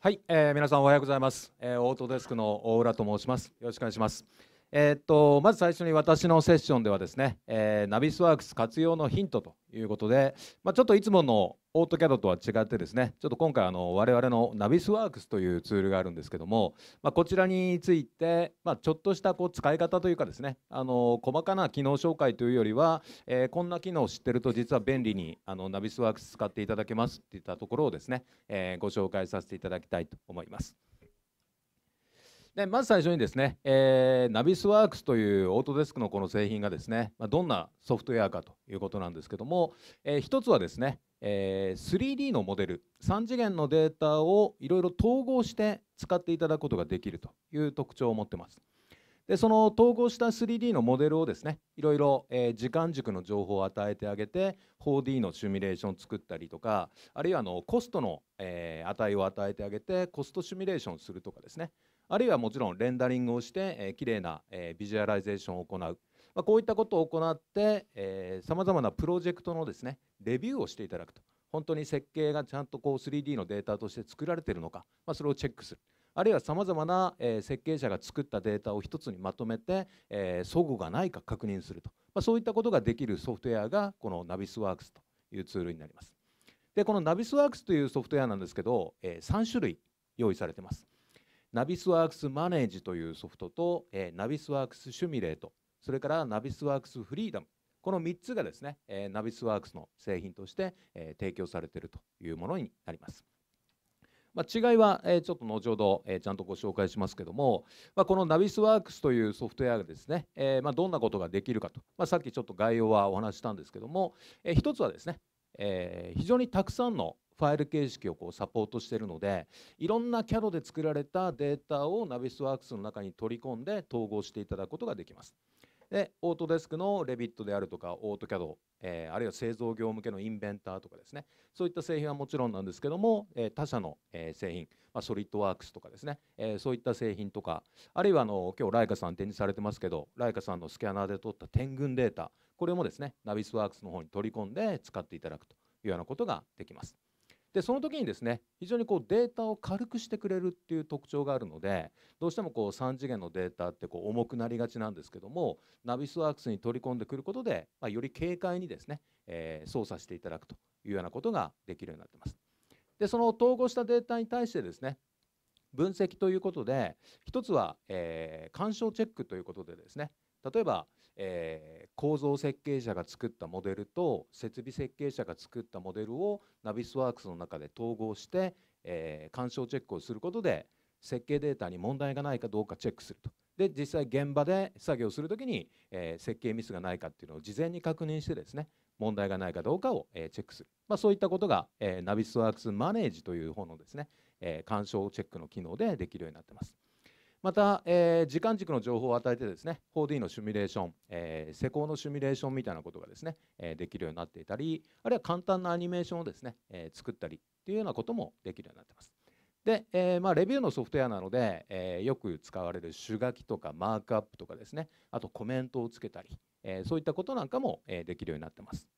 はい、えー、皆さんおはようございます、えー、オートデスクの大浦と申しますよろしくお願いしますえー、っとまず最初に私のセッションではですね、えー、ナビスワークス活用のヒントということで、まあ、ちょっといつものオートキャドとは違ってですねちょっと今回あの我々のナビスワークスというツールがあるんですけども、まあ、こちらについて、まあ、ちょっとしたこう使い方というかですねあの細かな機能紹介というよりは、えー、こんな機能を知ってると実は便利にあのナビスワークス使っていただけますっていったところをですね、えご紹介させていただきたいと思います。でまず最初にですね、えー、ナビスワークスというオートデスクのこの製品がですね、まあ、どんなソフトウェアかということなんですけども、えー、一つはですね、えー、3D のモデル3次元のデータをいろいろ統合して使っていただくことができるという特徴を持ってます。でその統合した 3D のモデルをですねいろいろ、えー、時間軸の情報を与えてあげて 4D のシミュレーションを作ったりとかあるいはあのコストの、えー、値を与えてあげてコストシミュレーションするとかですねあるいはもちろんレンダリングをして、えー、れいな、えー、ビジュアライゼーションを行う、まあ、こういったことを行ってさまざまなプロジェクトのですねレビューをしていただくと本当に設計がちゃんとこう 3D のデータとして作られているのか、まあ、それをチェックするあるいはさまざまな、えー、設計者が作ったデータを一つにまとめて、えー、齟齬がないか確認すると、まあ、そういったことができるソフトウェアがこのナビスワークスというツールになります。でこのナビスワークスというソフトウェアなんですけど、えー、3種類用意されてます。ナビスワークスマネージというソフトと、えー、ナビスワークスシュミレート、それからナビスワークスフリーダム、この3つがですね、えー、ナビスワークスの製品として、えー、提供されているというものになります。まあ、違いは、えー、ちょっと後ほど、えー、ちゃんとご紹介しますけども、まあ、このナビスワークスというソフトウェアがですね、えー、まあ、どんなことができるかと、まさっきちょっと概要はお話ししたんですけども、えー、一つはですね、え非常にたくさんのファイル形式をこうサポートしているのでいろんな CAD で作られたデータをナビスワークスの中に取り込んで統合していただくことができます。で、オートデスクのレビットであるとか、オート CAD、えー、あるいは製造業向けのインベンターとかですね、そういった製品はもちろんなんですけども、えー、他社の、えー、製品、まあ、ソリッドワークスとかですね、えー、そういった製品とか、あるいはあの今日ライカさん展示されてますけど、ライカさんのスキャナーで取った点群データ、これもですね、ナビスワークスの方に取り込んで使っていただくというようなことができます。でその時にですね非常にこうデータを軽くしてくれるっていう特徴があるのでどうしてもこう3次元のデータってこう重くなりがちなんですけどもナビスワークスに取り込んでくることで、まあ、より軽快にですね、えー、操作していただくというようなことができるようになってます。でその統合したデータに対してですね分析ということで1つは、えー、干渉チェックということでですね例えばえー、構造設計者が作ったモデルと設備設計者が作ったモデルをナビスワークスの中で統合して、えー、干渉チェックをすることで設計データに問題がないかどうかチェックすると。で実際現場で作業するときに、えー、設計ミスがないかっていうのを事前に確認してですね問題がないかどうかを、えチェックする、まあ、そういったことが、えナビスワークスマネージという方のですね、え干渉チェックの機能でできるようになってます。また、えー、時間軸の情報を与えてですね 4D のシミュレーション、えー、施工のシミュレーションみたいなことがですね、えー、できるようになっていたりあるいは簡単なアニメーションをですね、え作ったりっていうようなこともできるようになってます。で、えまあ、レビューのソフトウェアなので、えよく使われる手書きとかマークアップとかですねあとコメントをつけたり、えそういったことなんかも、えできるようになってます。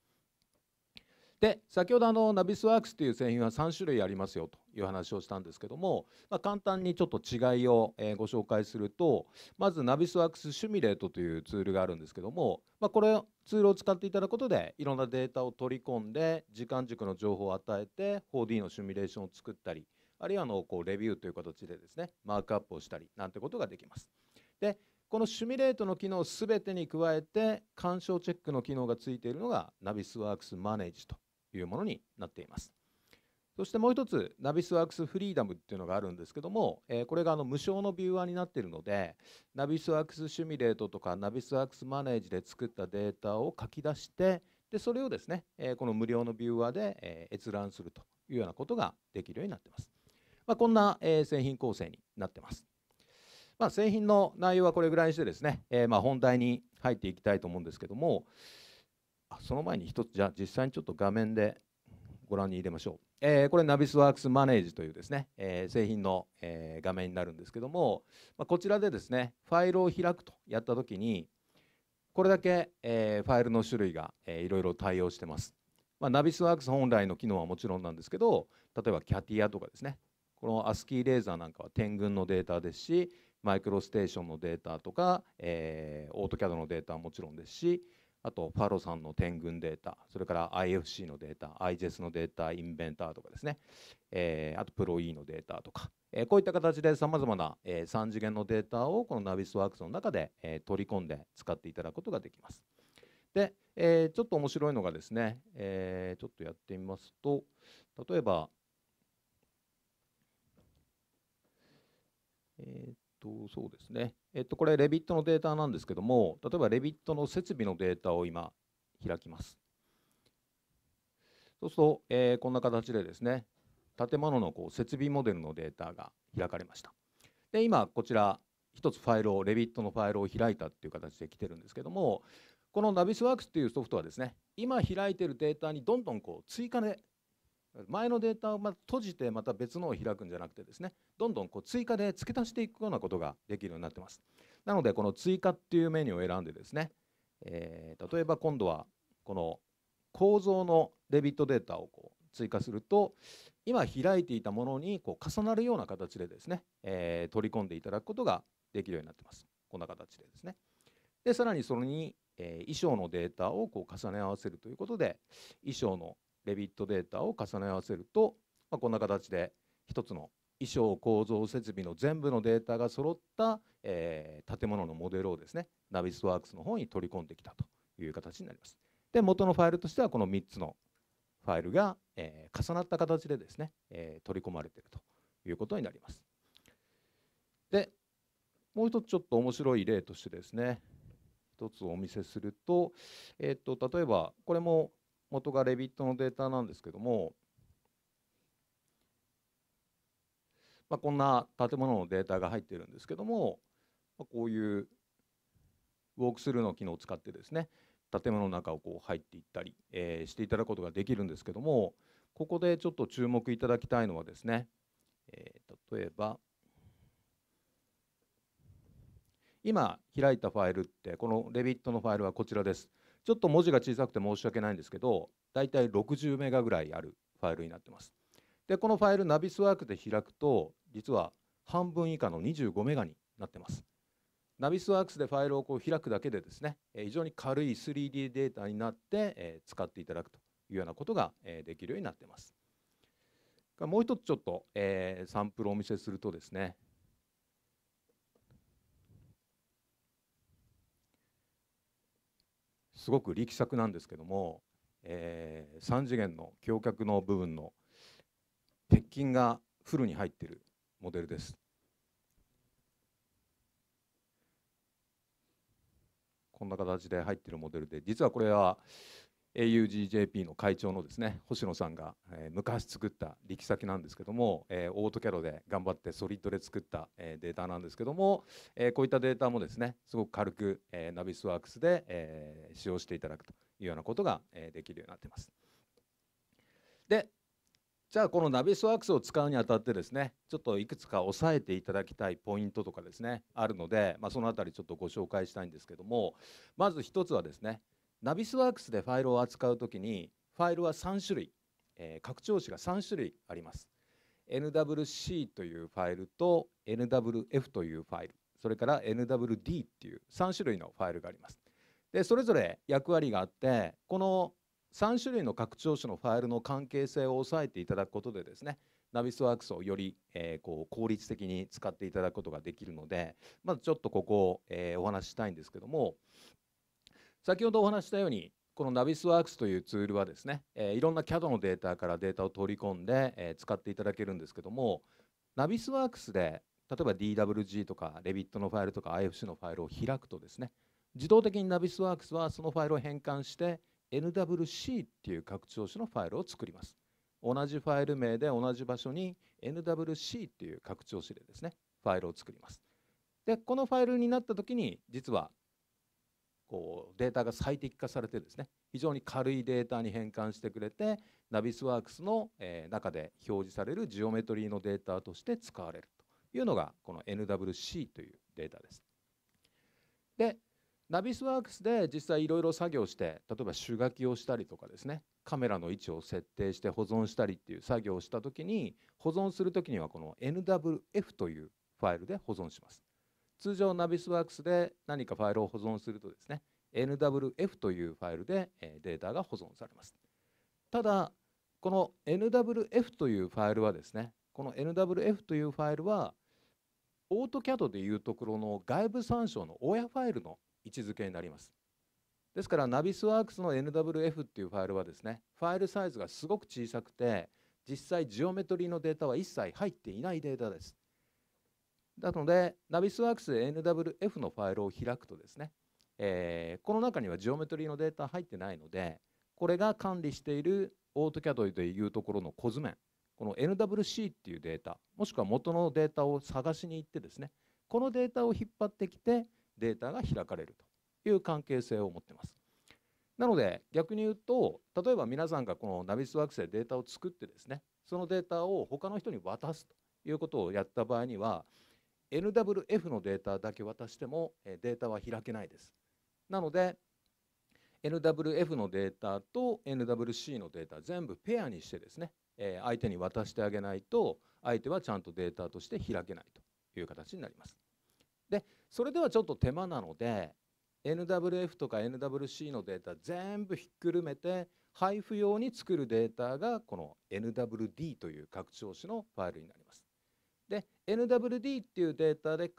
で先ほどあのナビスワークスという製品は3種類ありますよという話をしたんですけども、まあ、簡単にちょっと違いを、えご紹介するとまずナビスワークスシュミレートというツールがあるんですけども、まあ、これツールを使っていただくことでいろんなデータを取り込んで時間軸の情報を与えて 4D のシミュレーションを作ったりあるいはのこうレビューという形でですねマークアップをしたりなんてことができます。でこのシミュレートの機能すべてに加えて干渉チェックの機能がついているのがナビスワークスマネージというものになっています。そしてもう一つ、ナビスワークスフリーダムっていうのがあるんですけども、えー、これがあの無償のビューアーになっているので、ナビスワークスシミュレートとか、ナビスワークスマネージで作ったデータを書き出して、でそれをですね、えー、この無料のビューアーで、えー、閲覧するというようなことができるようになっています。まあ、こんな、え製品構成になってます。まあ、製品の内容はこれぐらいにしてですね、えまあ、本題に入っていきたいと思うんですけども、その前に一つじゃあ実際にちょっと画面でご覧に入れましょう。えー、これナビスワークスマネージというですね、えー、製品の、えー、画面になるんですけども、まあ、こちらでですねファイルを開くとやった時にこれだけ、えファイルの種類が、えー、いろいろ対応してます。まあ、ナビスワークス本来の機能はもちろんなんですけど例えばキャティアとかですねこの ASCII レーザーなんかは点群のデータですしマイクロステーションのデータとか、えー、オートキャドのデータはもちろんですしあとファロさんの天群データ、それから IFC のデータ、IJS のデータ、インベンターとかですね、えー、あとプロ E のデータとか、えー、こういった形でさまざまな、えー、3次元のデータをこのナビスワークスの中で、えー、取り込んで使っていただくことができます。で、えー、ちょっと面白いのがですね、えー、ちょっとやってみますと、例えば、えっと、そうですね、えっと、これ、レビットのデータなんですけども、例えばレビットの設備のデータを今、開きます。そうすると、えー、こんな形でですね、建物のこう設備モデルのデータが開かれました。で、今、こちら、一つファイルを、レビットのファイルを開いたっていう形で来てるんですけども、このナビスワークスっていうソフトはですね、今開いてるデータにどんどんこう追加で前のデータをま閉じてまた別のを開くんじゃなくてですねどんどんこう追加で付け足していくようなことができるようになってますなのでこの追加っていうメニューを選んでですね、えー、例えば今度はこの構造のデビットデータをこう追加すると今開いていたものにこう重なるような形でですね、えー、取り込んでいただくことができるようになってますこんな形でですねでさらにそれに、えー、衣装のデータをこう重ね合わせるということで衣装のレビットデータを重ね合わせると、まあ、こんな形で1つの衣装構造設備の全部のデータが揃った、えー、建物のモデルをですねナビスワークスの方に取り込んできたという形になります。で元のファイルとしてはこの3つのファイルが、えー、重なった形でですね、えー、取り込まれているということになります。でもう一つちょっと面白い例としてですね一つお見せすると,、えーと例えばこれも元がレビットのデータなんですけども、まあ、こんな建物のデータが入っているんですけども、まこういうウォークスルーの機能を使ってですね建物の中をこう入っていったり、えしていただくことができるんですけどもここでちょっと注目いただきたいのはですね、え例えば今開いたファイルってこのレビットのファイルはこちらです。ちょっと文字が小さくて申し訳ないんですけどだいたい60メガぐらいあるファイルになってます。でこのファイルナビスワークで開くと実は半分以下の25メガになってます。ナビスワークスでファイルをこう開くだけでですね非常に軽い 3D データになって使っていただくというようなことができるようになってます。もう一つちょっとサンプルをお見せするとですねすごく力作なんですけども、えー、3次元の橋脚の部分の鉄筋がフルに入っているモデルです。こんな形で入っているモデルで実はこれは AUGJP の会長のですね星野さんが、えー、昔作った力先なんですけども、えー、オートキャロで頑張ってソリッドで作った、えー、データなんですけども、えこういったデータもですねすごく軽く、えナビスワークスで、え使用していただくというようなことが、えできるようになっています。でじゃあこのナビスワークスを使うにあたってですねちょっといくつか押さえていただきたいポイントとかですねあるので、まあ、その辺りちょっとご紹介したいんですけどもまず一つはですねナビスワークスでファイルを扱うときにファイルは3種類、えー、拡張子が3種類あります NWC というファイルと NWF というファイルそれから NWD っていう3種類のファイルがありますでそれぞれ役割があってこの3種類の拡張子のファイルの関係性を抑えていただくことでですねナビスワークスをより、えー、こう効率的に使っていただくことができるのでまずちょっとここを、えー、お話ししたいんですけども先ほどお話したようにこのナビスワークスというツールはですね、えー、いろんな CAD のデータからデータを取り込んで、えー、使っていただけるんですけどもナビスワークスで例えば DWG とか Revit のファイルとか IFC のファイルを開くとですね自動的にナビスワークスはそのファイルを変換して NWC っていう拡張子のファイルを作ります同じファイル名で同じ場所に NWC っていう拡張子でですねファイルを作りますでこのファイルになった時に実はこうデータが最適化されてですね非常に軽いデータに変換してくれてナビスワークスの、え中で表示されるジオメトリーのデータとして使われるというのがこの NWC というデータです。でナビスワークスで実際いろいろ作業して例えば手書きをしたりとかですねカメラの位置を設定して保存したりっていう作業をした時に保存する時にはこの NWF というファイルで保存します。通常ナビスワークスで何かファイルを保存するとですね NWF というファイルでデータが保存されますただこの NWF というファイルはですねこの NWF というファイルはオートキャドでいうところの外部参照の親ファイルの位置づけになりますですからナビスワークスの NWF っていうファイルはですねファイルサイズがすごく小さくて実際ジオメトリーのデータは一切入っていないデータですなので、ナビスワークス NWF のファイルを開くとですね、えー、この中にはジオメトリーのデータ入ってないので、これが管理しているオートキ c a d でいうところの小図面、この NWC っていうデータ、もしくは元のデータを探しに行ってですね、このデータを引っ張ってきて、データが開かれるという関係性を持ってます。なので逆に言うと例えば皆さんがこのナビスワークスでデータを作ってですねそのデータを他の人に渡すということをやった場合には NWF のデータだけ渡してもデータは開けないです。なので NWF のデータと NWC のデータ全部ペアにしてですね相手に渡してあげないと相手はちゃんとデータとして開けないという形になります。でそれではちょっと手間なので NWF とか NWC のデータ全部ひっくるめて配布用に作るデータがこの NWD という拡張子のファイルになります。で NWD っていうデータで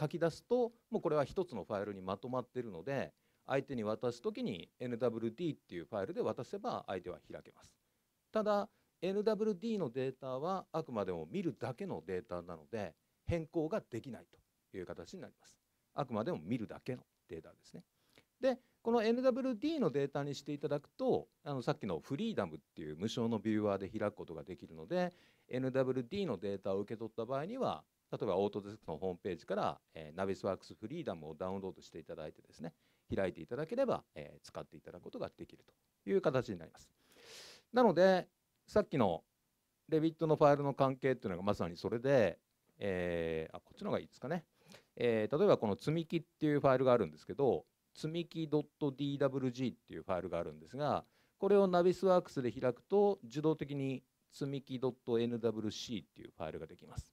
書き出すともうこれは1つのファイルにまとまってるので相手に渡す時に NWD っていうファイルで渡せば相手は開けます。ただ NWD のデータはあくまでも見るだけのデータなので変更ができないという形になります。あくまでも見るだけのデータですね。でこの NWD のデータにしていただくとあのさっきのフリーダムっていう無償のビューワーで開くことができるので NWD のデータを受け取った場合には例えばオートデスクのホームページから、えー、ナビスワークスフリーダムをダウンロードしていただいてですね開いていただければ、えー、使っていただくことができるという形になりますなのでさっきのレビットのファイルの関係っていうのがまさにそれで、えー、あこっちの方がいいですかね、え例えばこの積み木っていうファイルがあるんですけど積み木 .dwg っていうファイルがあるんですがこれをナビスワークスで開くと自動的に積み木 .nwc っていうファイルができます。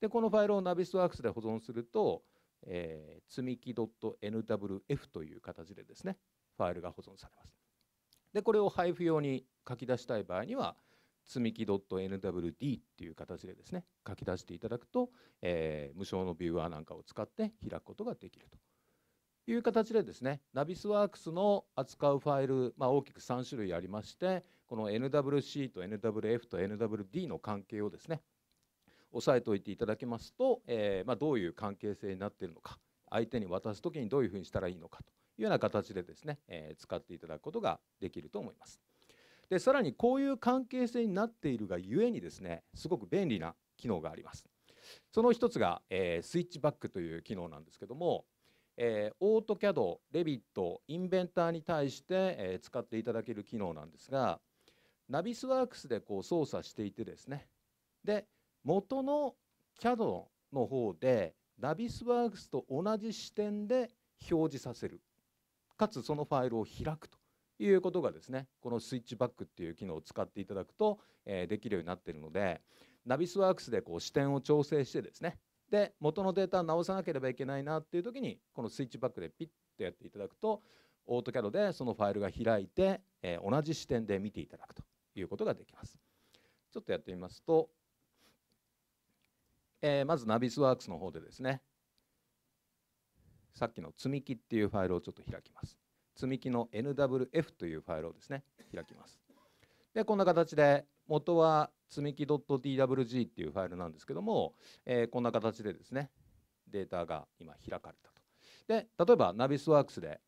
でこのファイルをナビスワークスで保存すると、えー、積み木 .nwf という形でですねファイルが保存されます。でこれを配布用に書き出したい場合には積み木 .nwd っていう形でですね書き出していただくと、えー、無償のビューアーなんかを使って開くことができると。いう形でですねナビスワークスの扱うファイル、まあ、大きく3種類ありましてこの NWC と NWF と NWD の関係をですね押さえておいていただけますと、えー、まあ、どういう関係性になっているのか相手に渡す時にどういうふうにしたらいいのかというような形でですね、えー、使っていただくことができると思います。でさらにこういう関係性になっているがゆえにですねすごく便利な機能があります。その一つが、えー、スイッチバックという機能なんですけどもえー、オートキャド、レビット、インベンターに対して、えー、使っていただける機能なんですが、ナビスワークスでこう操作していてですね、で、元の CAD の方で、ナビスワークスと同じ視点で表示させる、かつそのファイルを開くということがですね、このスイッチバックっていう機能を使っていただくと、えー、できるようになっているので、ナビスワークスでこう視点を調整してですね、で元のデータを直さなければいけないなっていう時にこのスイッチバックでピッとやっていただくとオートキ c a d でそのファイルが開いて、えー、同じ視点で見ていただくということができます。ちょっとやってみますと、えー、まずナビスワークスの方でですねさっきの積み木っていうファイルをちょっと開きます。積み木の NWF というファイルをですね開きます。でこんな形で元はつみき d w g っていうファイルなんですけども、えー、こんな形でですねデータが今開かれたと。で例えばナビスワークスで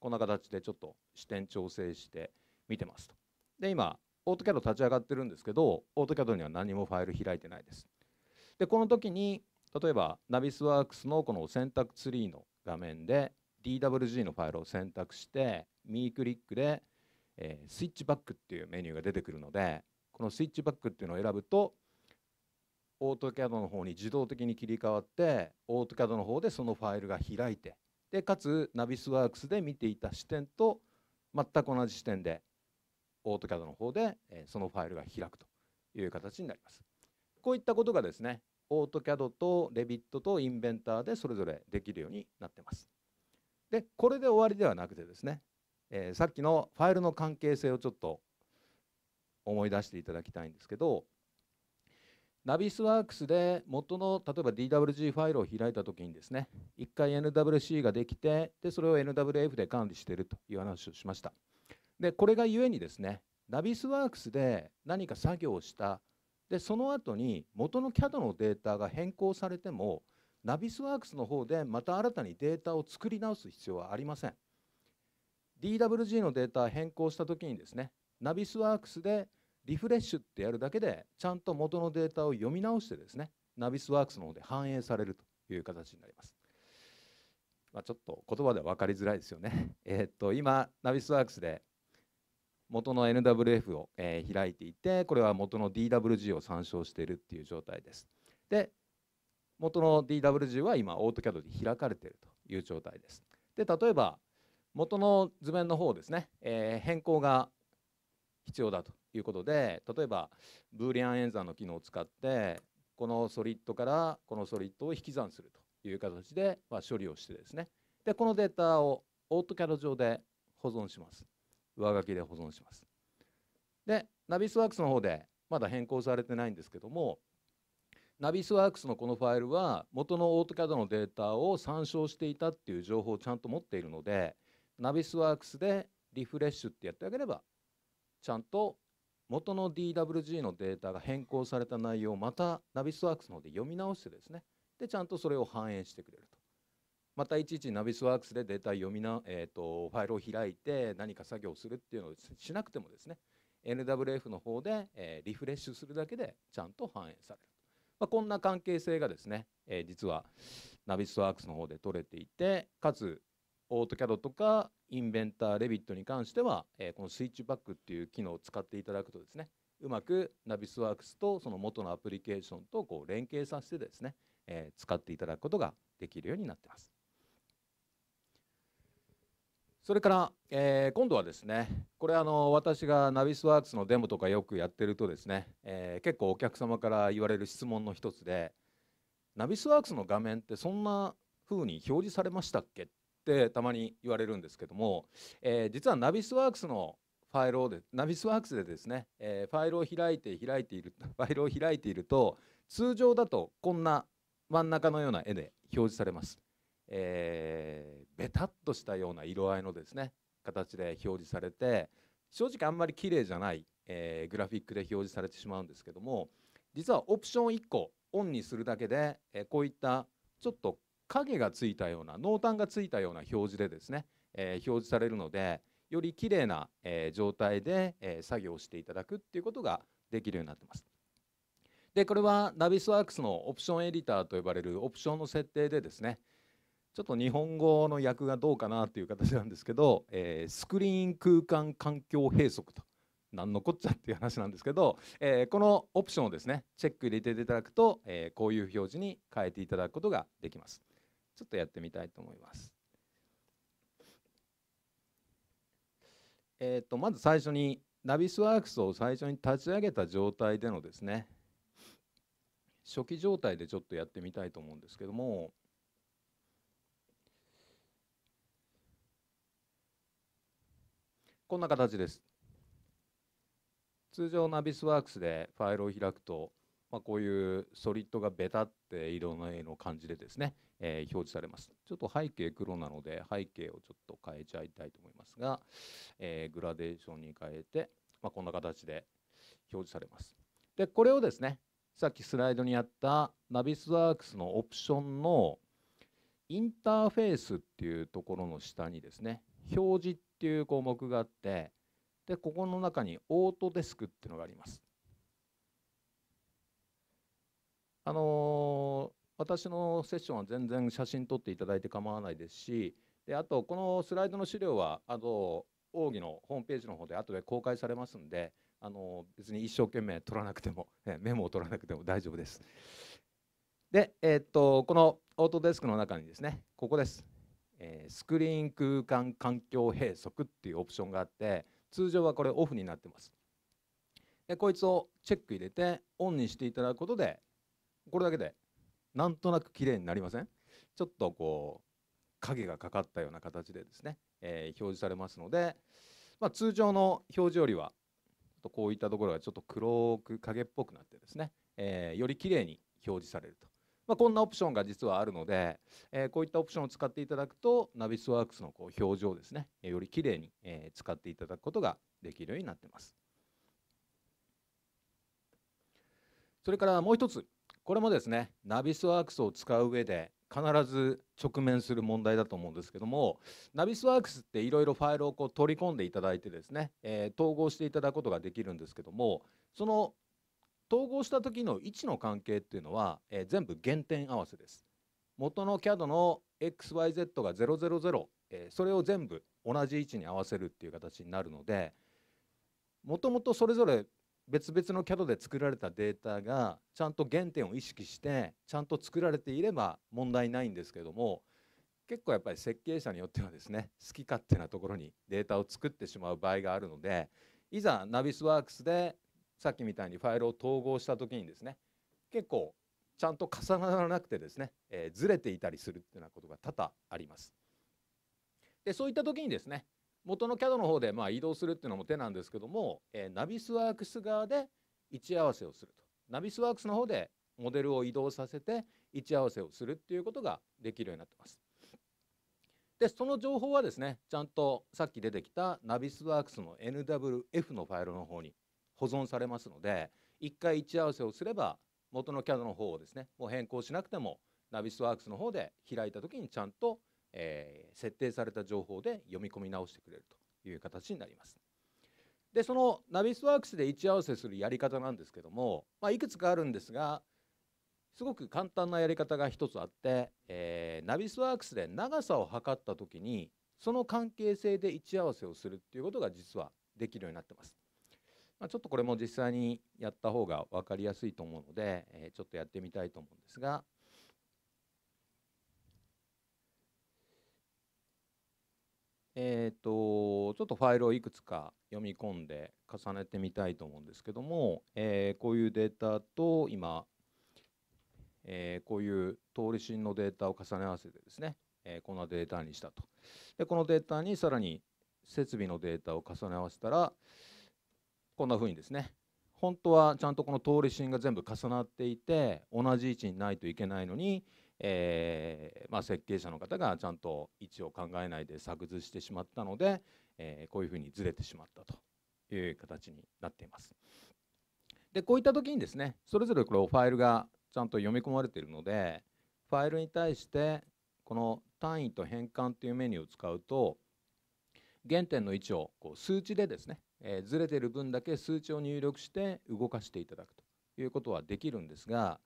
こんな形でちょっと視点調整して見てますと。で今オート c a d 立ち上がってるんですけどオート c a d には何もファイル開いてないです。でこの時に例えばナビスワークスのこの選択ツリーの画面で DWG のファイルを選択して右クリックで、えー、スイッチバックっていうメニューが出てくるのでこのスイッチバックっていうのを選ぶとオートキャドの方に自動的に切り替わってオートキャドの方でそのファイルが開いてでかつナビスワークスで見ていた視点と全く同じ視点でオートキャドの方でそのファイルが開くという形になります。こういったことがですねオートキャドとレビットとインベンターでそれぞれできるようになってます。でこれで終わりではなくてですね、えー、さっきのファイルの関係性をちょっと思い出していただきたいんですけどナビスワークスで元の例えば DWG ファイルを開いた時にですね1回 NWC ができてでそれを NWF で管理しているという話をしましたでこれがゆえにですねナビスワークスで何か作業をしたでその後に元の CAD のデータが変更されてもナビスワークスの方でまた新たにデータを作り直す必要はありません DWG のデータ変更した時にですねナビスワークスでリフレッシュってやるだけでちゃんと元のデータを読み直してですねナビスワークスの方で反映されるという形になります。まあ、ちょっと言葉では分かりづらいですよね。えっと今ナビスワークスで元の NWF を、え開いていてこれは元の DWG を参照しているっていう状態です。で元の DWG は今オートキ c a d で開かれているという状態です。で例えば元の図面の方ですね、えー、変更が必要だということで例えばブーリアン演算の機能を使ってこのソリッドからこのソリッドを引き算するという形で、ま処理をしてですねでこのデータをオートキャド上で保存します上書きで保存しますでナビスワークスの方でまだ変更されてないんですけどもナビスワークスのこのファイルは元のオートキャドのデータを参照していたっていう情報をちゃんと持っているのでナビスワークスでリフレッシュってやってあげればちゃんと元の DWG のデータが変更された内容をまたナビスワークスの方で読み直してですねでちゃんとそれを反映してくれるとまたいちいちナビスワークスでデータ読みな、えーと、ファイルを開いて何か作業をするっていうのをしなくてもですね NWF の方で、えー、リフレッシュするだけでちゃんと反映される、まあ、こんな関係性がですね、えー、実はナビスワークスの方で取れていてかつオートキャドとかインベンターレビットに関しては、えー、このスイッチバックっていう機能を使っていただくとですねうまくナビスワークスとその元のアプリケーションとこう連携させてですね、えー、使っていただくことができるようになっています。それから、えー、今度はですねこれあの私がナビスワークスのデモとかよくやってるとですね、えー、結構お客様から言われる質問の一つでナビスワークスの画面ってそんな風に表示されましたっけっってたまに言われるんですけども、えー、実はナビスワークスのファイルをでナビスワークスでですね、えー、ファイルを開いて開いている ファイルを開いていると通常だとこんな真ん中のような絵で表示されます。えー、ベタっとしたような色合いのですね形で表示されて正直あんまり綺麗じゃない、えー、グラフィックで表示されてしまうんですけども実はオプション1個オンにするだけで、えー、こういったちょっと影がついたような濃淡がついたような表示でですね、えー、表示されるのでより綺麗な、えー、状態で、えー、作業していただくっていうことができるようになってます。でこれはナビスワークスのオプションエディターと呼ばれるオプションの設定でですねちょっと日本語の訳がどうかなという形なんですけど、えー、スクリーン空間環境閉塞と何のこっちゃっていう話なんですけど、えー、このオプションをですねチェック入れていただくと、えー、こういう表示に変えていただくことができます。ちょっとやってみたいと思います。えーと、まず最初にナビスワークスを最初に立ち上げた状態でのですね初期状態でちょっとやってみたいと思うんですけどもこんな形です通常ナビスワークスでファイルを開くと、まあ、こういうソリッドがベタって色の絵の感じでですねえー、表示されます。ちょっと背景黒なので背景をちょっと変えちゃいたいと思いますが、えー、グラデーションに変えて、まあ、こんな形で表示されます。で、これをですね、さっきスライドにあったナビスワークスのオプションのインターフェースっていうところの下にですね、表示っていう項目があって、で、ここの中にオートデスクっていうのがあります。あのー私のセッションは全然写真撮っていただいて構わないですしであとこのスライドの資料はあと奥義のホームページの方で後で公開されますんであの別に一生懸命取らなくても メモを取らなくても 大丈夫です。で、えー、っとこのオートデスクの中にですねここです、えー、スクリーン空間環境閉塞っていうオプションがあって通常はこれオフになってます。でこいつをチェック入れてオンにしていただくことでこれだけでなんとなく綺麗になりませんちょっとこう影がかかったような形でですね、えー、表示されますので、まあ、通常の表示よりはとこういったところがちょっと黒く影っぽくなってですね、えー、より綺麗に表示されると、まあ、こんなオプションが実はあるので、えー、こういったオプションを使っていただくとナビスワークスのこう表示をですねより綺麗に、えー、使っていただくことができるようになってますそれからもう一つこれもですねナビスワークスを使う上で必ず直面する問題だと思うんですけどもナビスワークスっていろいろファイルをこう取り込んでいただいてですね、えー、統合していただくことができるんですけどもその統合した時の位置の関係っていうのは、えー、全部原点合わせです元の CAD の XYZ が000、えー、それを全部同じ位置に合わせるっていう形になるのでもともとそれぞれ別々の CAD で作られたデータがちゃんと原点を意識してちゃんと作られていれば問題ないんですけども結構やっぱり設計者によってはですね好き勝手なところにデータを作ってしまう場合があるのでいざナビスワークスでさっきみたいにファイルを統合した時にですね結構ちゃんと重ならなくてですね、えー、ずれていたりするっていうようなことが多々あります。でそういった時にですね元の CAD の方でまあ移動するっていうのも手なんですけども、えー、ナビスワークス側で位置合わせをするとナビスワークスの方でモデルを移動させて位置合わせをするっていうことができるようになってます。でその情報はですねちゃんとさっき出てきたナビスワークスの NWF のファイルの方に保存されますので1回位置合わせをすれば元の CAD の方をですねもう変更しなくてもナビスワークスの方で開いた時にちゃんとえー、設定された情報で読み込み直してくれるという形になります。でそのナビスワークスで位置合わせするやり方なんですけども、まあ、いくつかあるんですがすごく簡単なやり方が一つあって、えー、ナビスワークスで長さを測った時にその関係性で位置合わせをするっていうことが実はできるようになってます。まあ、ちょっとこれも実際にやった方が分かりやすいと思うので、えー、ちょっとやってみたいと思うんですが、えーと、ちょっとファイルをいくつか読み込んで重ねてみたいと思うんですけども、えー、こういうデータと今、えー、こういう通り芯のデータを重ね合わせてですね、えー、こんなデータにしたとでこのデータにさらに設備のデータを重ね合わせたらこんなふうにですね本当はちゃんとこの通り芯が全部重なっていて同じ位置にないといけないのにえー、まあ、設計者の方がちゃんと位置を考えないで作図してしまったので、えー、こういうふうにずれてしまったという形になっています。でこういった時にですねそれぞれこれをファイルがちゃんと読み込まれているのでファイルに対してこの単位と変換というメニューを使うと原点の位置をこう数値でですね、えー、ずれている分だけ数値を入力して動かしていただくということはできるんですが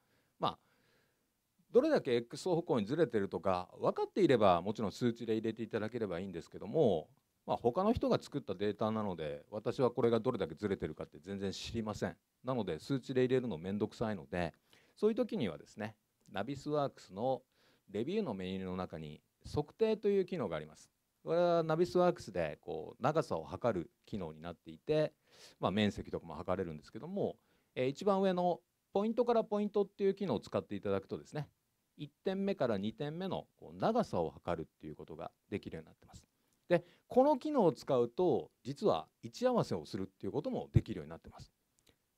どれだけ X 方向にずれてるとか分かっていればもちろん数値で入れていただければいいんですけども、まあ、他の人が作ったデータなので私はこれがどれだけずれてるかって全然知りませんなので数値で入れるの面倒くさいのでそういう時にはですねナビスワークスのレビューのメニューの中に測定という機能がありますこれはナビスワークスでこう長さを測る機能になっていて、まあ、面積とかも測れるんですけども、え一番上のポイントからポイントっていう機能を使っていただくとですね1点目から2点目のこう長さを測るっていうことができるようになってます。でこの機能を使うと実は位置合わせをするっていうこともできるようになってます。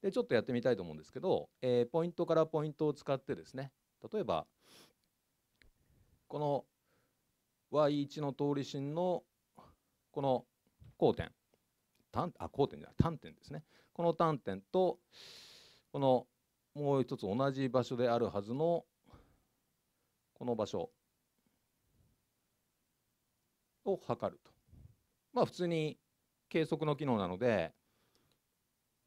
でちょっとやってみたいと思うんですけど、えー、ポイントからポイントを使ってですね例えばこの y1 の通り心のこの交点単あ交点じゃない単点ですねこの単点とこのもう一つ同じ場所であるはずのこの場所を測ると。まあ普通に計測の機能なので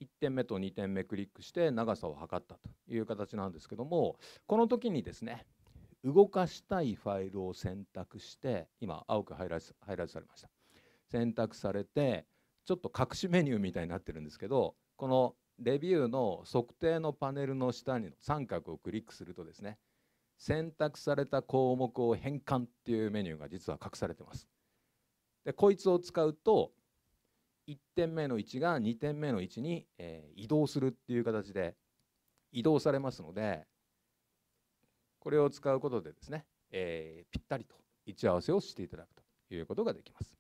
1点目と2点目クリックして長さを測ったという形なんですけどもこの時にですね動かしたいファイルを選択して今青くハイライトされました選択されてちょっと隠しメニューみたいになってるんですけどこのレビューの測定のパネルの下に三角をクリックするとですね選択された項目を変換っていうメニューが実は隠されてます。でこいつを使うと1点目の位置が2点目の位置に、え移動するっていう形で移動されますのでこれを使うことでですね、えぴったりと位置合わせをしていただくということができます。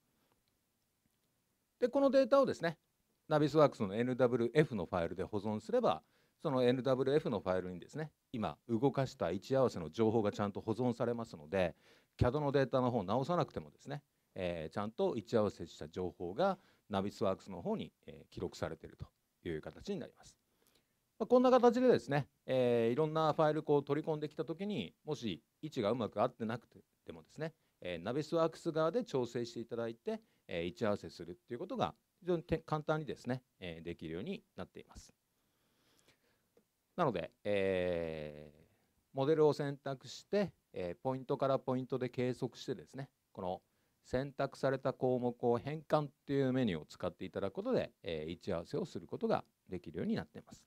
でこのデータをですねナビスワークスの NWF のファイルで保存すればその NWF のファイルにですね今動かした位置合わせの情報がちゃんと保存されますので CAD のデータの方を直さなくてもですね、えー、ちゃんと位置合わせした情報がナビスワークスの方に、え記録されているという形になります。まこんな形でですね、えー、いろんなファイルを取り込んできた時にもし位置がうまく合ってなくてでもですね、えナビスワークス側で調整していただいて、え位置合わせするっていうことが非常に簡単にですね、えできるようになっています。なので、えー、モデルを選択して、えー、ポイントからポイントで計測してですね、この選択された項目を変換っていうメニューを使っていただくことで、えー、位置合わせをすることができるようになっています。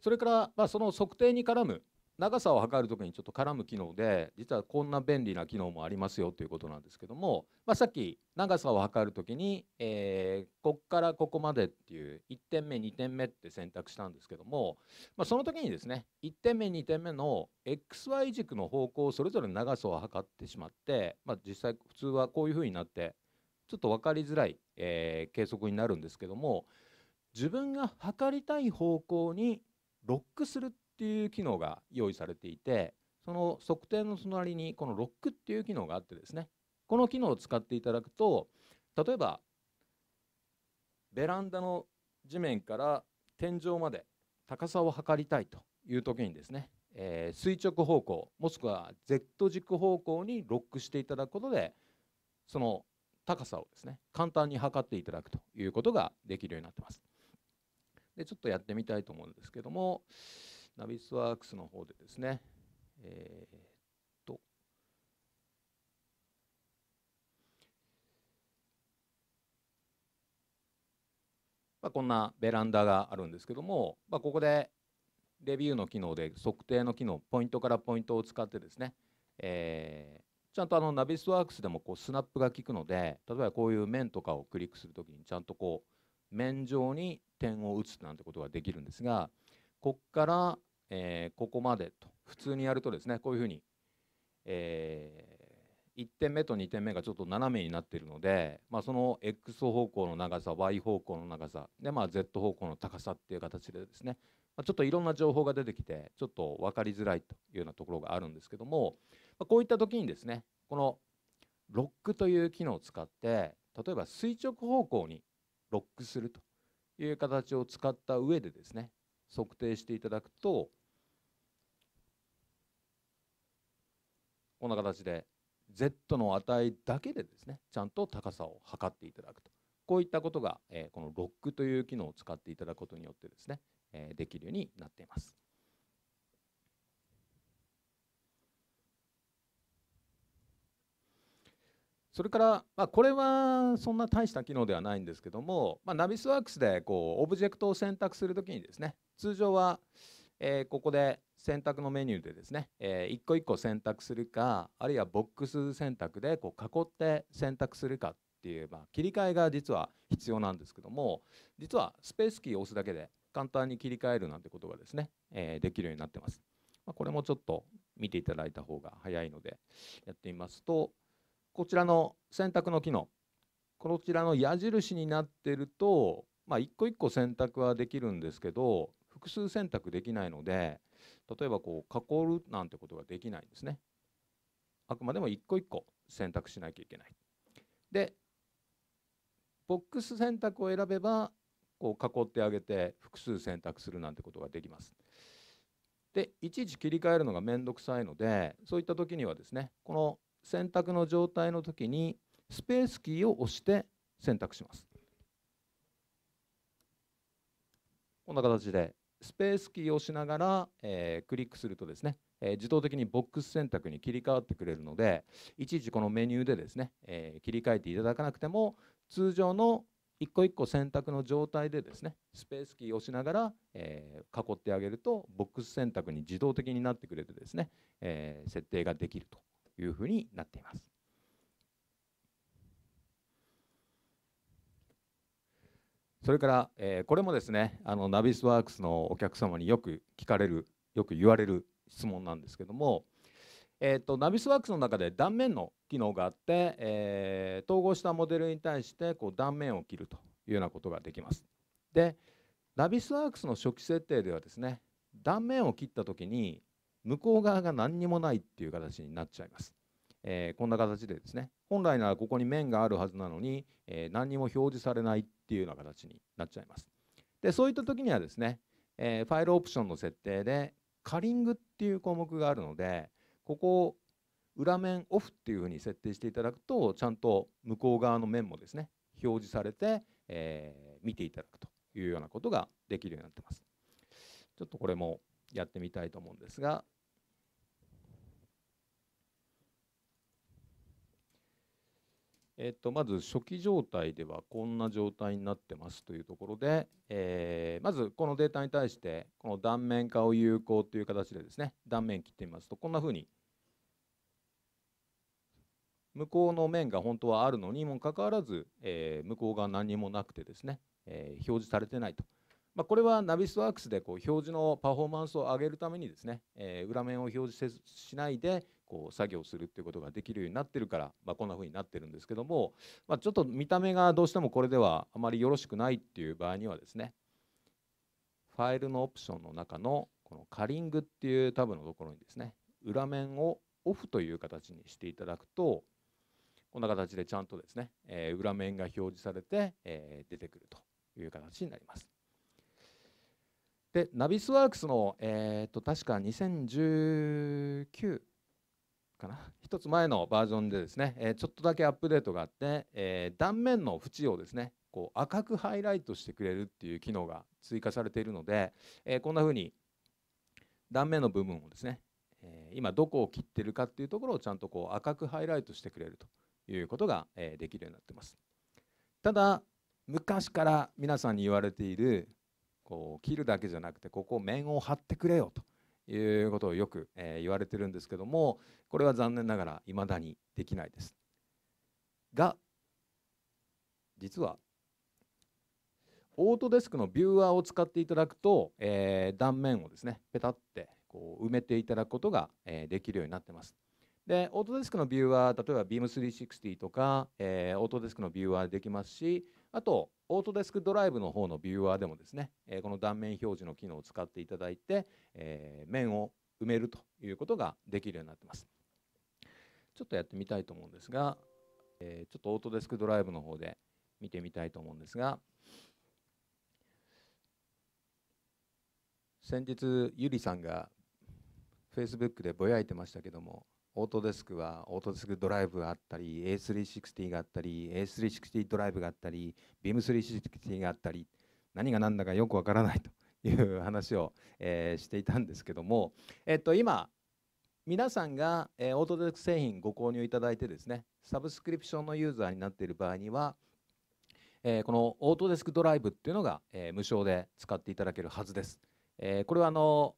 それから、まあ、その測定に絡む、長さを測る時にちょっと絡む機能で実はこんな便利な機能もありますよということなんですけども、まあ、さっき長さを測る時に、えー、こっからここまでっていう1点目2点目って選択したんですけども、まあ、その時にですね1点目2点目の XY 軸の方向それぞれ長さを測ってしまって、まあ、実際普通はこういうふうになってちょっと分かりづらい、えー、計測になるんですけども自分が測りたい方向にロックするっっていう機能が用意されていてその測定の隣にこのロックっていう機能があってですねこの機能を使っていただくと例えばベランダの地面から天井まで高さを測りたいという時にですね、えー、垂直方向もしくは Z 軸方向にロックしていただくことでその高さをですね簡単に測っていただくということができるようになってます。でちょっとやってみたいと思うんですけども、ナビスワークスの方でですね、えー、っと、まあ、こんなベランダがあるんですけども、まあ、ここでレビューの機能で測定の機能、ポイントからポイントを使ってですね、えー、ちゃんとあのナビスワークスでもこうスナップが効くので、例えばこういう面とかをクリックするときに、ちゃんとこう面上に点を打つなんてことができるんですが、ここからえー、ここまでと普通にやるとですねこういうふうに、えー、1点目と2点目がちょっと斜めになっているので、まあ、その X 方向の長さ Y 方向の長さで、まあ、Z 方向の高さっていう形でですね、まあ、ちょっといろんな情報が出てきてちょっと分かりづらいというようなところがあるんですけども、まあ、こういった時にですねこのロックという機能を使って例えば垂直方向にロックするという形を使った上でですね測定していただくとこんな形で Z の値だけでですねちゃんと高さを測っていただくとこういったことが、えー、このロックという機能を使っていただくことによってですね、えー、できるようになっています。それから、まあ、これはそんな大した機能ではないんですけども、まあ、ナビスワークスでこうオブジェクトを選択するときにですね通常は、えー、ここで選択のメニューでですね、えー、一個一個選択するかあるいはボックス選択でこう囲って選択するかっていう、まあ、切り替えが実は必要なんですけども実はスペースキーを押すだけで簡単に切り替えるなんてことがですね、えー、できるようになってます、まあ、これもちょっと見ていただいた方が早いのでやってみますとこちらの選択の機能こちらの矢印になってると、まあ、一個一個選択はできるんですけど複数選択できないので例えばこう囲うなんてことができないんですね。あくまでも一個一個選択しなきゃいけない。でボックス選択を選べばこう囲ってあげて複数選択するなんてことができます。でいちいち切り替えるのが面倒くさいのでそういった時にはですねこの選択の状態の時にスペースキーを押して選択します。こんな形でスペースキーを押しながら、えー、クリックするとですね、えー、自動的にボックス選択に切り替わってくれるのでいちいちこのメニューでですね、えー、切り替えていただかなくても通常の一個一個選択の状態でですねスペースキーを押しながら、えー、囲ってあげるとボックス選択に自動的になってくれてですね、え設定ができるというふうになっています。それから、えー、これもですねあのナビスワークスのお客様によく聞かれるよく言われる質問なんですけども、えーと、ナビスワークスの中で断面の機能があって、えー、統合したモデルに対してこう断面を切るというようなことができます。でナビスワークスの初期設定ではですね断面を切った時に向こう側が何にもないっていう形になっちゃいます。えー、こんな形でですね本来ならここに面があるはずなのに、えー、何にも表示されないっていうような形になっちゃいます。でそういった時にはですね、えー、ファイルオプションの設定でカリングっていう項目があるのでここを裏面オフっていうふうに設定していただくとちゃんと向こう側の面もですね表示されて、えー、見ていただくというようなことができるようになってます。ちょっとこれもやってみたいと思うんですがえっとまず初期状態ではこんな状態になってますというところで、えー、まずこのデータに対してこの断面化を有効という形でですね断面切ってみますとこんなふうに向こうの面が本当はあるのにもかかわらず、えー、向こうが何もなくてですね、えー、表示されてないと。まあ、これはナビスワークスでこう表示のパフォーマンスを上げるためにですね、えー、裏面を表示しないでこう作業するっていうことができるようになってるから、まあ、こんな風になってるんですけども、まあ、ちょっと見た目がどうしてもこれではあまりよろしくないっていう場合にはですねファイルのオプションの中のこのカリングっていうタブのところにですね裏面をオフという形にしていただくとこんな形でちゃんとですね、えー、裏面が表示されて、えー、出てくるという形になります。でナビスワークスの、えー、と確か2019かな一つ前のバージョンでですね、えー、ちょっとだけアップデートがあって、えー、断面の縁をですねこう赤くハイライトしてくれるっていう機能が追加されているので、えー、こんなふうに断面の部分をですね、え今どこを切ってるかっていうところをちゃんとこう赤くハイライトしてくれるということが、えできるようになってますただ昔から皆さんに言われているこう切るだけじゃなくてここを面を張ってくれよということをよく、え言われてるんですけどもこれは残念ながら未だにできないです。が実はオートデスクのビューアーを使っていただくと、えー、断面をですねペタってこう埋めていただくことが、えできるようになってます。で、オートデスクのビューは、例えば Beam360 とか、えー、オートデスクのビューはできますし、あと、オートデスクドライブの方のビューアーでもですね、えー、この断面表示の機能を使っていただいて、えー、面を埋めるということができるようになってます。ちょっとやってみたいと思うんですが、えー、ちょっとオートデスクドライブの方で見てみたいと思うんですが、先日、ゆりさんが Facebook でぼやいてましたけども、オートデスクはオートデスクドライブがあったり A360 があったり A360 ドライブがあったり BIM360 があったり何が何だかよくわからないという話を、えー、していたんですけども、えっと、今皆さんが、えー、オートデスク製品ご購入いただいてですねサブスクリプションのユーザーになっている場合には、えー、このオートデスクドライブっていうのが、えー、無償で使っていただけるはずです。えこれはあの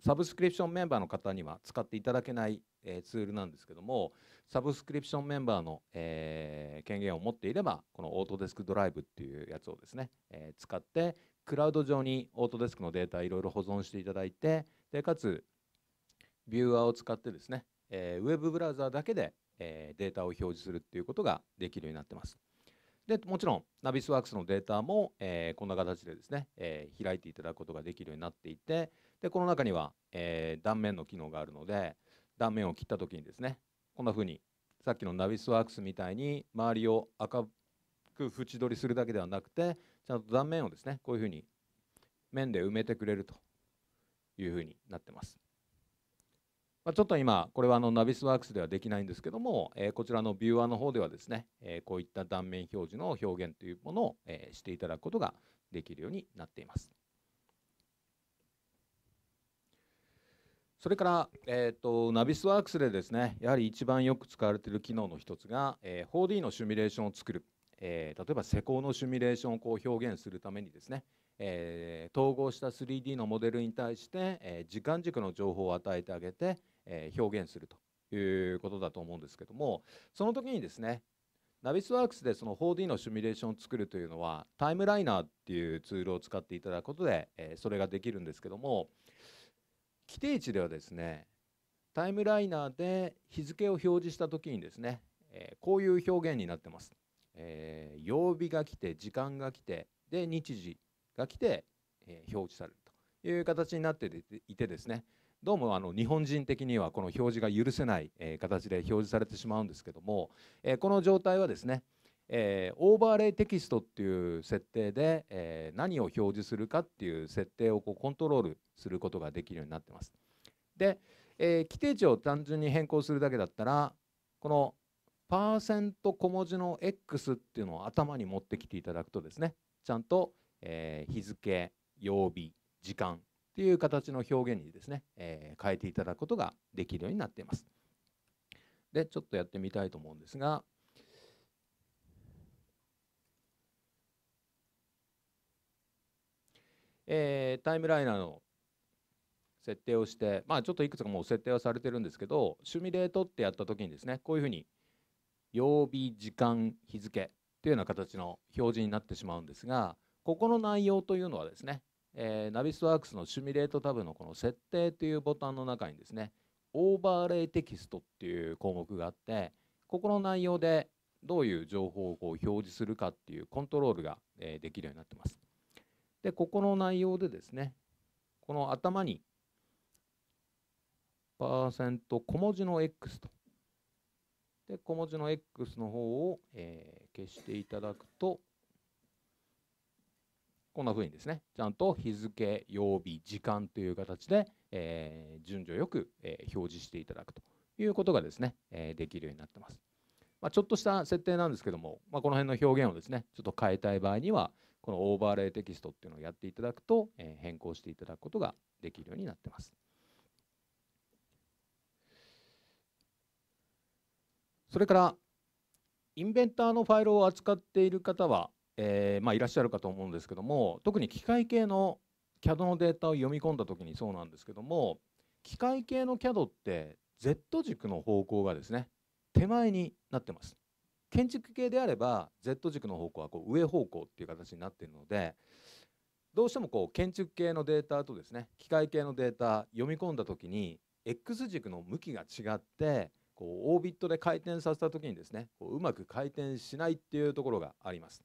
サブスクリプションメンバーの方には使っていただけないえー、ツールなんですけどもサブスクリプションメンバーの、えー、権限を持っていればこのオートデスクドライブっていうやつをですね、えー、使ってクラウド上にオートデスクのデータいろいろ保存していただいてでかつビューアーを使ってですね、えー、ウェブブラウザーだけで、えー、データを表示するっていうことができるようになってます。でもちろんナビスワークスのデータも、えー、こんな形でですね、えー、開いていただくことができるようになっていてでこの中には、えー、断面の機能があるので断面を切った時にですねこんな風にさっきのナビスワークスみたいに周りを赤く縁取りするだけではなくてちゃんと断面をですねこういう風に面で埋めてくれるという風になってます。まあ、ちょっと今これはあのナビスワークスではできないんですけども、えこちらのビューアーの方ではですね、えこういった断面表示の表現というものを、えしていただくことができるようになっています。それから、えーと、ナビスワークスでですねやはり一番よく使われている機能の一つが、えー、4D のシミュレーションを作る、えー、例えば施工のシミュレーションをこう表現するためにですね、えー、統合した 3D のモデルに対して、え時間軸の情報を与えてあげて、え表現するということだと思うんですけどもその時にですねナビスワークスでその 4D のシミュレーションを作るというのはタイムライナーっていうツールを使っていただくことで、えそれができるんですけども規定値ではですねタイムライナーで日付を表示した時にですね、えー、こういう表現になってます、えー、曜日が来て時間が来てで日時が来て、えー、表示されるという形になっていてですねどうもあの日本人的にはこの表示が許せない、え形で表示されてしまうんですけども、えこの状態はですねえー、オーバーレイテキストっていう設定で、えー、何を表示するかっていう設定をこうコントロールすることができるようになってます。で、えー、規定値を単純に変更するだけだったらこのパーセント小文字の X っていうのを頭に持ってきていただくとですねちゃんと、えー、日付曜日時間っていう形の表現にですね、え変えていただくことができるようになっています。でちょっとやってみたいと思うんですがえー、タイムライナーの設定をして、まあ、ちょっといくつかもう設定はされてるんですけど、シミュレートってやったときにですね、こういうふうに曜日、時間、日付というような形の表示になってしまうんですが、ここの内容というのはですね、えー、ナビスワークスのシュミレートタブのこの設定というボタンの中にですね、オーバーレイテキストっていう項目があって、ここの内容でどういう情報をこう表示するかっていうコントロールができるようになってます。で、ここの内容でですね、この頭に、パーセント小文字の X と。で、小文字の X の方を、えー、消していただくと、こんな風にですね、ちゃんと日付、曜日、時間という形で、えー、順序よく、えー、表示していただくということがですね、えー、できるようになってます。まあ、ちょっとした設定なんですけども、まあ、この辺の表現をですね、ちょっと変えたい場合には、このオーバーレイテキストっていうのをやっていただくと、えー、変更していただくことができるようになってます。それからインベンターのファイルを扱っている方は、えー、まあ、いらっしゃるかと思うんですけども特に機械系の CAD のデータを読み込んだ時にそうなんですけども機械系の CAD って Z 軸の方向がですね手前になってます建築系であれば Z 軸の方向はこう上方向っていう形になっているのでどうしてもこう建築系のデータとですね機械系のデータ読み込んだ時に X 軸の向きが違ってこうオービットで回転させた時にですねこううまく回転しないっていうところがあります。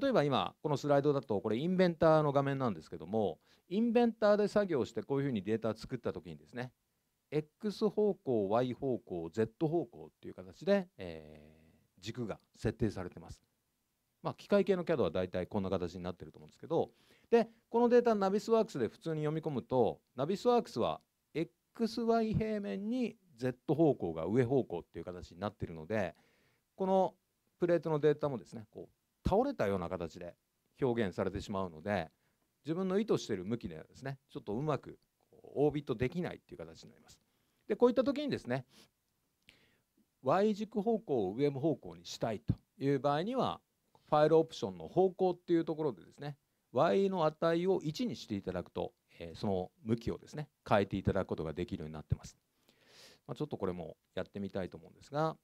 例えば今このスライドだとこれインベンターの画面なんですけどもインベンターで作業してこういうふうにデータ作った時にですね X 方向 Y 方向 Z 方向っていう形で、えー、軸が設定されてます。まあ、機械系の CAD は大体こんな形になってると思うんですけどでこのデータナビスワークスで普通に読み込むとナビスワークスは XY 平面に Z 方向が上方向っていう形になってるのでこのプレートのデータもですねこう倒れたような形で表現されてしまうので自分の意図している向きでですねちょっとうまくオービットできないっていう形になります。でこういった時にですね Y 軸方向を上方向にしたいという場合にはファイルオプションの方向っていうところでですね Y の値を1にしていただくと、えその向きをですね変えていただくことができるようになってます、まあ、ちょっとこれもやってみたいと思うんですが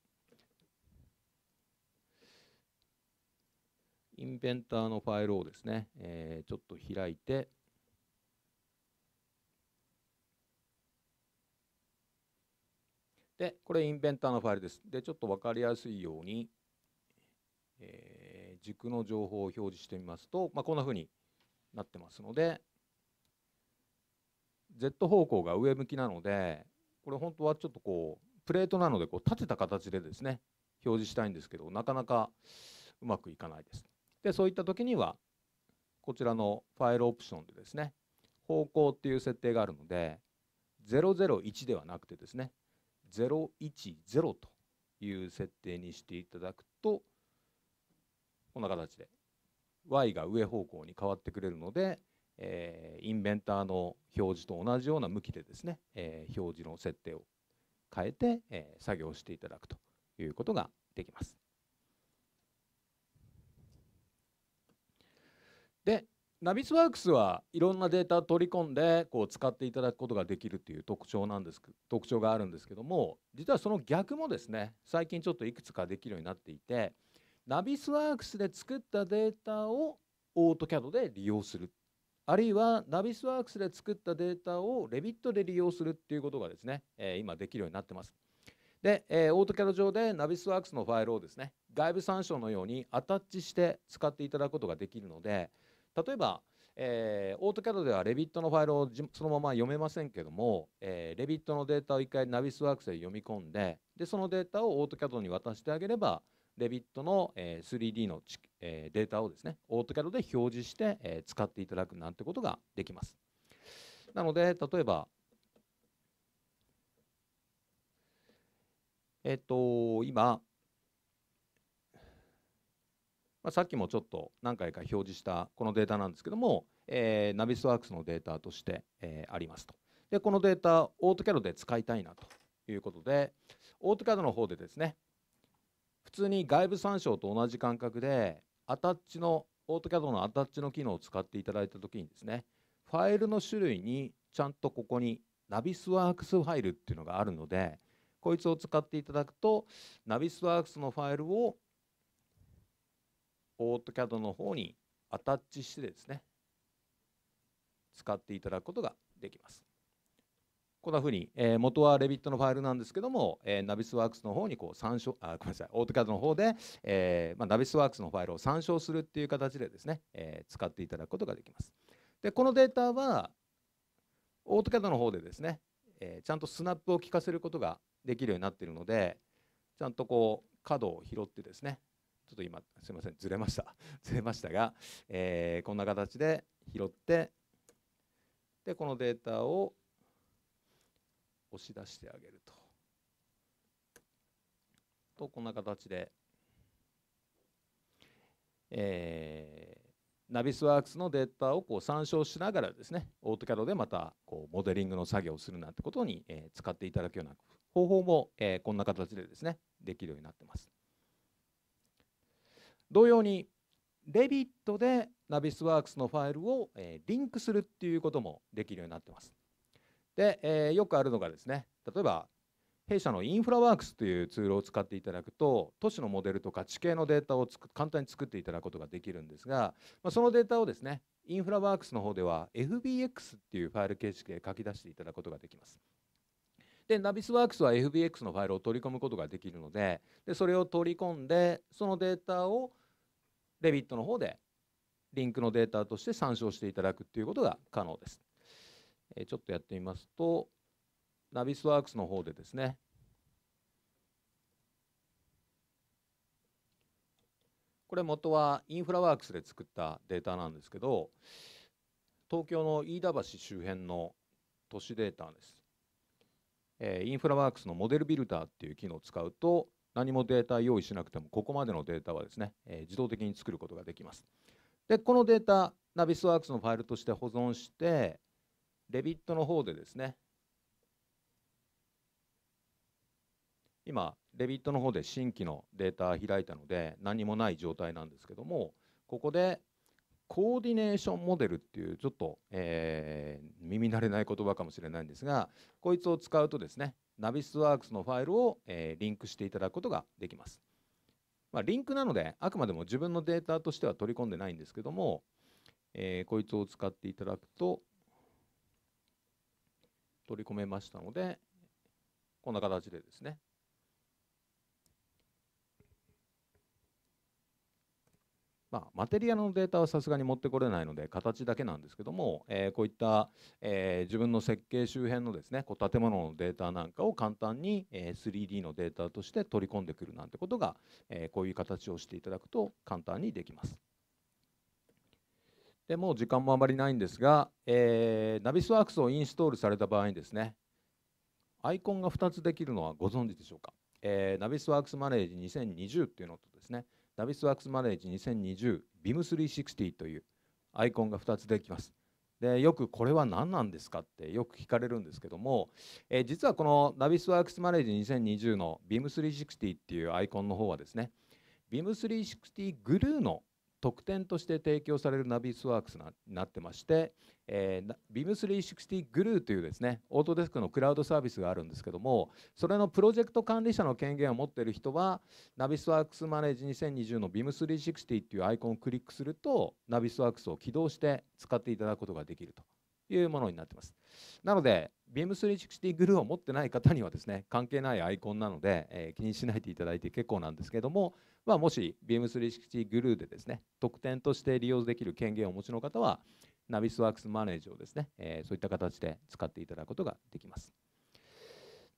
インベンターのファイルをですね、えちょっと開いてで、これインベンターのファイルです。で、ちょっと分かりやすいように、えー、軸の情報を表示してみますと、まあ、こんなふうになってますので、Z 方向が上向きなので、これ本当はちょっとこう、プレートなのでこう立てた形でですね、表示したいんですけど、なかなかうまくいかないです。で、そういった時には、こちらのファイルオプションでですね、方向っていう設定があるので、001ではなくてですね、010という設定にしていただくとこんな形で y が上方向に変わってくれるので、えー、インベンターの表示と同じような向きでですね、えー、表示の設定を変えて、えー、作業していただくということができます。で、ナビスワークスはいろんなデータを取り込んでこう使っていただくことができるという特徴なんです特徴があるんですけども実はその逆もですね最近ちょっといくつかできるようになっていてナビスワークスで作ったデータをオートキャドで利用するあるいはナビスワークスで作ったデータをレビットで利用するっていうことがですね、え今できるようになってます。で、えー、オートキャド上でナビスワークスのファイルをですね外部参照のようにアタッチして使っていただくことができるので例えば、えー、AutoCAD では Revit のファイルをそのまま読めませんけども、えー、Revit のデータを1回 n a v i s クスで読み込んででそのデータを AutoCAD に渡してあげれば Revit の、えー、3D の、えー、データをですね AutoCAD で表示して、えー、使っていただくなんてことができます。なので例えばえっと今まあ、さっきもちょっと何回か表示したこのデータなんですけども、えー、ナビスワークスのデータとして、えー、ありますと。で、このデータ、AutoCAD で使いたいなということで、AutoCAD の方でですね、普通に外部参照と同じ感覚で、アタッチの、AutoCAD のアタッチの機能を使っていただいたときにですね、ファイルの種類にちゃんとここにナビスワークスファイルっていうのがあるので、こいつを使っていただくと、ナビスワークスのファイルをオートキャドの方にアタッチしてですね使っていただくことができます。こんなふうに、えー、元はレビットのファイルなんですけども、えー、ナビスワークスの方にこう参照あごめんなさいオートキャドの方で、えーまあ、ナビスワークスのファイルを参照するっていう形でですね、えー、使っていただくことができます。でこのデータはオートキャドの方でですね、えー、ちゃんとスナップを効かせることができるようになっているのでちゃんとこう角を拾ってですねちょっと今すいませんずれました ずれましたが、えー、こんな形で拾ってでこのデータを押し出してあげると。とこんな形で、えー、ナビスワークスのデータをこう参照しながらですねオートキャドでまたこうモデリングの作業をするなんてことに、えー、使っていただくような方法も、えー、こんな形でですねできるようになってます。同様にデビットでナビスワークスのファイルを、えリンクするっていうこともできるようになってます。で、えー、よくあるのがですね、例えば弊社のインフラワークスというツールを使っていただくと都市のモデルとか地形のデータを簡単に作っていただくことができるんですが、まあ、そのデータをですねインフラワークスの方では FBX っていうファイル形式で書き出していただくことができます。でナビスワークスは FBX のファイルを取り込むことができるのででそれを取り込んでそのデータをデビットの方でリンクのデータとして参照していただくということが可能です。えちょっとやってみますと、ナビスワークスの方でですね、これ元はインフラワークスで作ったデータなんですけど、東京の飯田橋周辺の都市データです。インフラワークスのモデルビルダーっていう機能を使うと何もデータ用意しなくてもここまでのデータはですね、えー、自動的に作ることができます。でこのデータナビスワークスのファイルとして保存してレビットの方でですね今レビットの方で新規のデータ開いたので何もない状態なんですけどもここでコーディネーションモデルっていうちょっと、えー、耳慣れない言葉かもしれないんですがこいつを使うとですねナビスワークスのファイルを、えー、リンクしていただくことができます、まあ、リンクなのであくまでも自分のデータとしては取り込んでないんですけども、えー、こいつを使っていただくと取り込めましたのでこんな形でですねまあ、マテリアのデータはさすがに持ってこれないので形だけなんですけども、えー、こういった、えー、自分の設計周辺のですねこう建物のデータなんかを簡単に、え 3D のデータとして取り込んでくるなんてことが、えー、こういう形をしていただくと簡単にできます。でもう時間もあまりないんですが、えー、ナビスワークスをインストールされた場合にですねアイコンが2つできるのはご存知でしょうか、えー、ナビスワークスマネージ2020っていうのとですねダビスワークスマネージ2020 b ー m 3 6 0というアイコンが2つできます。でよくこれは何なんですかってよく聞かれるんですけども、えー、実はこのナビスワークスマネージ2020の BIM360 っていうアイコンの方はですね BIM360 グルーの特典として提供されるナビスワークスになってまして、えー、BIM360 グルーというですねオートデスクのクラウドサービスがあるんですけどもそれのプロジェクト管理者の権限を持っている人はナビスワークスマネージ2020の BIM360 っていうアイコンをクリックするとナビスワークスを起動して使っていただくことができるというものになってます。なので BIM360 グルーを持ってない方にはですね関係ないアイコンなので、えー、気にしないでいただいて結構なんですけどもまあ、もし BM360 グルーでですね特典として利用できる権限をお持ちの方はナビスワークスマネージをですね、えー、そういった形で使っていただくことができます。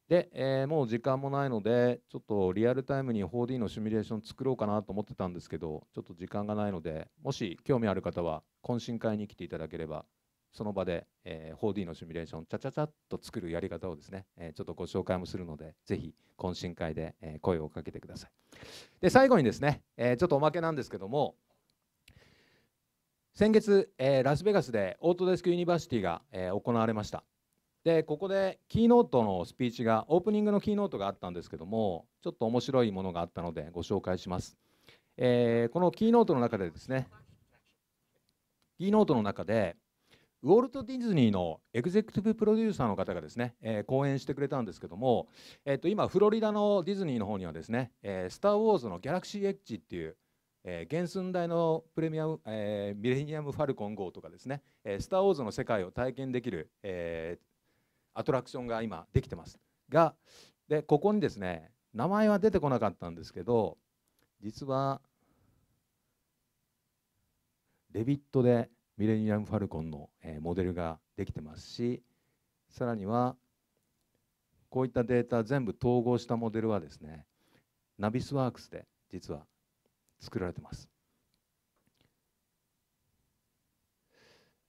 で、えー、もう時間もないので、ちょっとリアルタイムに 4D のシミュレーション作ろうかなと思ってたんですけど、ちょっと時間がないので、もし興味ある方は懇親会に来ていただければその場で、えー、4D のシミュレーション、ちゃちゃちゃっと作るやり方をですね、えー、ちょっとご紹介もするので、ぜひ懇親会で、えー、声をかけてください。で、最後にですね、えちょっとおまけなんですけども、先月、えラスベガスでオートデスクユニバーシティが、え行われました。で、ここでキーノートのスピーチが、オープニングのキーノートがあったんですけども、ちょっと面白いものがあったのでご紹介します。えこのキーノートの中でですね、キーノートの中で、ウォルト・ディズニーのエグゼクティブプロデューサーの方がですね、えー、講演してくれたんですけども、えー、と今フロリダのディズニーの方にはですね「えー、スター・ウォーズ」の「ギャラクシー・エッジ」っていう、えー、原寸大のプレミアム、えー、ミレニアム・ファルコン号とかですね「えー、スター・ウォーズ」の世界を体験できる、えー、アトラクションが今できてますがでここにですね名前は出てこなかったんですけど実はレビットでミレニアム・ファルコンの、えモデルができてますしさらにはこういったデータ全部統合したモデルはですねナビスワークスで実は作られてます、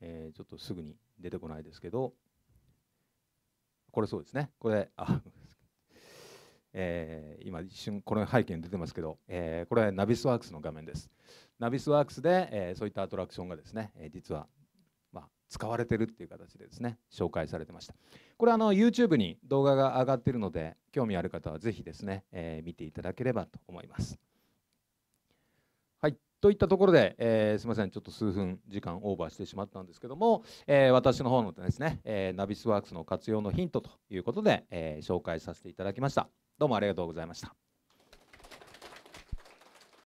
えー、ちょっとすぐに出てこないですけどこれそうですねこれあえー、今一瞬この背景に出てますけど、えー、これはナビスワークスの画面ですナビスワークスで、えー、そういったアトラクションがですね、えー、実は、まあ、使われてるっていう形でですね紹介されてましたこれあの YouTube に動画が上がってるので興味ある方はぜひですね、えー、見ていただければと思いますはいといったところで、えー、すみませんちょっと数分時間オーバーしてしまったんですけども、えー、私の方のですね、えー、ナビスワークスの活用のヒントということで、え紹介させていただきましたどうもありがとうございました